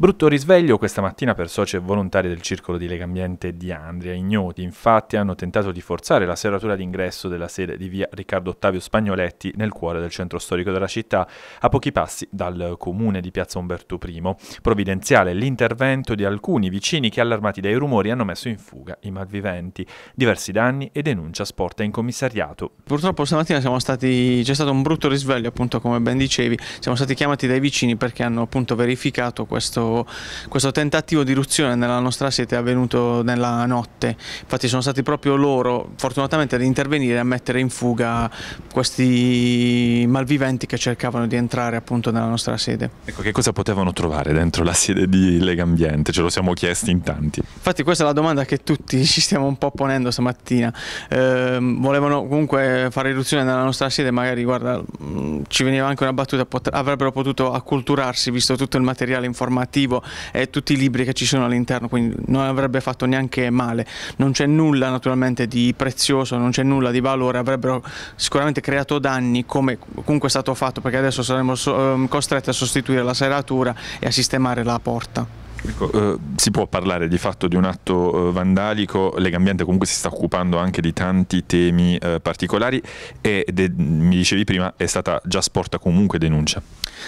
Brutto risveglio questa mattina per soci e volontari del circolo di Legambiente di Andria. Ignoti, infatti, hanno tentato di forzare la serratura d'ingresso della sede di via Riccardo Ottavio Spagnoletti nel cuore del centro storico della città, a pochi passi dal comune di piazza Umberto I. Provvidenziale l'intervento di alcuni vicini che, allarmati dai rumori, hanno messo in fuga i malviventi. Diversi danni e denuncia sporta in commissariato. Purtroppo stamattina stati... c'è stato un brutto risveglio, appunto, come ben dicevi. Siamo stati chiamati dai vicini perché hanno appunto verificato questo questo, tentativo di irruzione nella nostra sete è avvenuto nella notte, infatti sono stati proprio loro fortunatamente ad intervenire e a mettere in fuga questi malviventi che cercavano di entrare appunto nella nostra sede. Ecco, che cosa potevano trovare dentro la sede di Legambiente? Ce lo siamo chiesti in tanti. Infatti questa è la domanda che tutti ci stiamo un po' ponendo stamattina, eh, volevano comunque fare irruzione nella nostra sede, magari guarda, mm, ci veniva anche una battuta, avrebbero potuto acculturarsi visto tutto il materiale informativo cattivo e tutti i libri che ci sono all'interno, quindi non avrebbe fatto neanche male. Non c'è nulla naturalmente di prezioso, non c'è nulla di valore, avrebbero sicuramente creato danni come comunque è stato fatto perché adesso saremmo ehm, costretti a sostituire la serratura e a sistemare la porta. Ecco, eh, si può parlare di fatto di un atto eh, vandalico, Legambiente comunque si sta occupando anche di tanti temi eh, particolari e mi dicevi prima è stata già sporta comunque denuncia.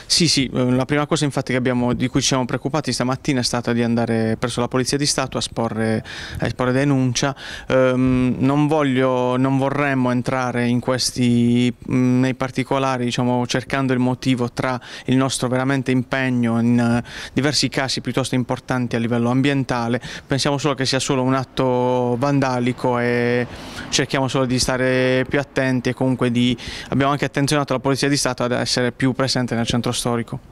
Sì, sì, eh, la prima cosa infatti abbiamo, di cui ci siamo preoccupati stamattina è stata di andare presso la Polizia di Stato a esporre, a esporre denuncia. Um, non, voglio, non, vorremmo entrare in questi, mm, nei particolari, diciamo, cercando il motivo tra il nostro veramente impegno in eh, diversi casi piuttosto importanti a livello ambientale. Pensiamo solo che sia solo un atto vandalico e cerchiamo solo di stare più attenti e comunque di, abbiamo anche attenzionato la Polizia di Stato ad essere più presente nel centro storico.